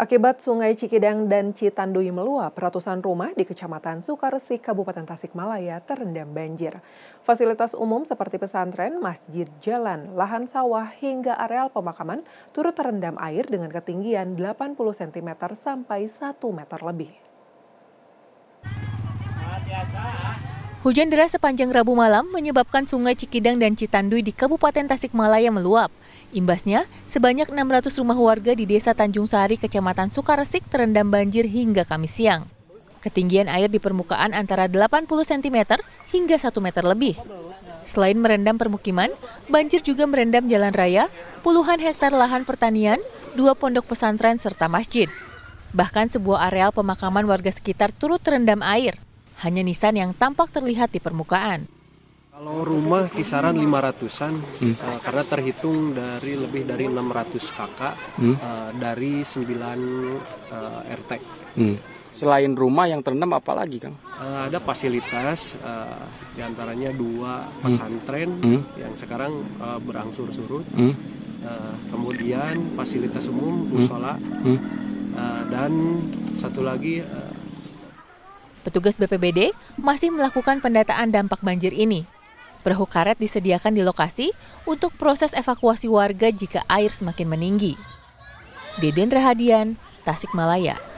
Akibat sungai Cikidang dan Citandui meluap, ratusan rumah di Kecamatan Sukaresi, Kabupaten Tasikmalaya terendam banjir. Fasilitas umum seperti pesantren, masjid, jalan, lahan sawah, hingga areal pemakaman turut terendam air dengan ketinggian 80 cm sampai 1 meter lebih. -hati. Hujan deras sepanjang Rabu malam menyebabkan sungai Cikidang dan Citandui di Kabupaten Tasikmalaya meluap. Imbasnya, sebanyak 600 rumah warga di Desa Tanjung Sari, Kecamatan Sukaresik terendam banjir hingga Kamis siang. Ketinggian air di permukaan antara 80 cm hingga 1 meter lebih. Selain merendam permukiman, banjir juga merendam jalan raya, puluhan hektar lahan pertanian, dua pondok pesantren serta masjid. Bahkan sebuah areal pemakaman warga sekitar turut terendam air hanya nisan yang tampak terlihat di permukaan. Kalau rumah kisaran 500-an hmm. uh, karena terhitung dari lebih dari 600 kakak hmm. uh, dari 9 uh, RT. Hmm. Selain rumah yang terendam apa lagi, Kang? Uh, ada fasilitas uh, diantaranya dua hmm. pesantren hmm. yang sekarang uh, berangsur-surut. Hmm. Uh, kemudian fasilitas umum, musola. Hmm. Hmm. Uh, dan satu lagi uh, Petugas BPBD masih melakukan pendataan dampak banjir ini. Perahu karet disediakan di lokasi untuk proses evakuasi warga jika air semakin meninggi. Deden Rahadian, Tasikmalaya.